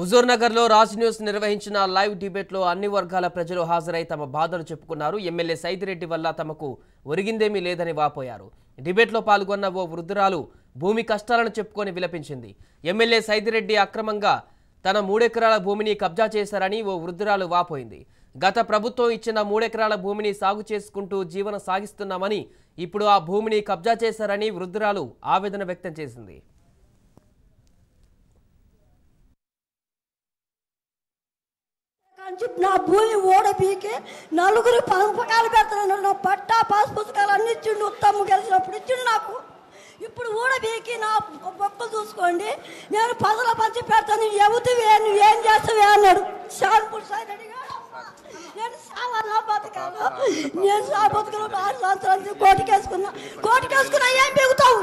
హుజూర్నగర్లో Raj news నిర్వహించిన live డిబేట్లో అన్ని వర్గాల ప్రజలు హాజరై తమ బాధలు చెప్పుకున్నారు ఎమ్మెల్యే సైదిరెడ్డి వల్ల తమకు ఒరిగిందేమీ లేదని వాపోయారు డిబేట్లో పాల్గొన్న ఓ వృద్ధురాలు భూమి కష్టాలను చెప్పుకొని విలపించింది ఎమ్మెల్యే సైదిరెడ్డి అక్రమంగా తన మూడెకరాల భూమిని కబ్జా చేశారని ఓ వృద్ధురాలు వాపోయింది గత ప్రభుత్వం ఇచ్చిన మూడెకరాల భూమిని సాగు చేసుకుంటూ జీవన సాగిస్తున్నామని ఇప్పుడు ఆ భూమిని కబ్జా చేశారని వృద్ధురాలు ఆవేదన వ్యక్తం చేసింది నుంచి నా భూమి పీకి నలుగురు పంపకాలు పెడతాను నా పట్టా పాస్ పుస్తకాలు అన్ని ఇచ్చిండు ఉత్తమ్ము గెలిచినప్పుడు ఇచ్చిండు నాకు ఇప్పుడు ఊడబీకి నా బొక్కలు చూసుకోండి నేను పదల పంచి పెడతాను ఎవుతువే ఏం చేస్తావే అన్నాడు శాన్పూర్ సాయి నేను చాలా బతకాలు నేను సా బతకలు ఆరు సంవత్సరాలు కోటికేసుకున్నా కోటికేసుకున్నా ఏం బిగుతావు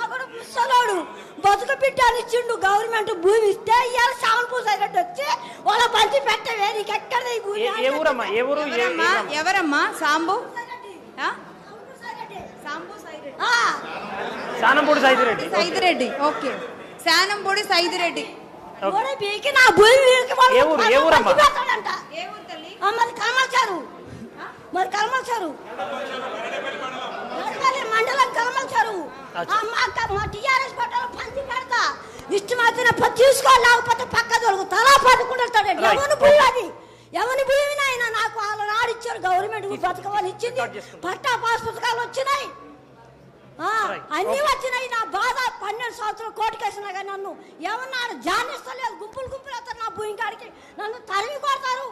మగడు ముసలోడు బతుక పిట్టాలు గవర్నమెంట్ భూమి ఇస్తే ఇవాళ సావన్ పూస వచ్చి వాళ్ళ పంచి పెట్టవే నీకు ఎక్కడ ఏ ఊరమ్మా ఎవరమ్మా ఎవరమ్మా సాంబు సాంబు సానంపూడి సైదిరెడ్డి సైదిరెడ్డి ఓకే సానంపూడి సైదిరెడ్డి నా భూమి ఏ ఊరు మరి కర్మచారు మరి మా టీఆర్ఎస్ పట్టాలు పంచి ఇష్టం అవుతున్న తీసుకో లేకపోతే పక్క దొరుకు తలా పట్టుకుంటాడు ఎవరిని భూమి అది ఎవరిని నాకు వాళ్ళు నాడిచ్చారు గవర్నమెంట్ బతకవాళ్ళు ఇచ్చింది పట్టా పాస్ పుస్తకాలు వచ్చినాయి అన్ని వచ్చినాయి నా బాధ పన్నెండు సంవత్సరాలు కోటికేసినా కానీ నన్ను ఎవరు జానిస్తలేదు గుంపులు గుంపులు వస్తారు నా భూమి కాడికి నన్ను తరిమి కొడతారు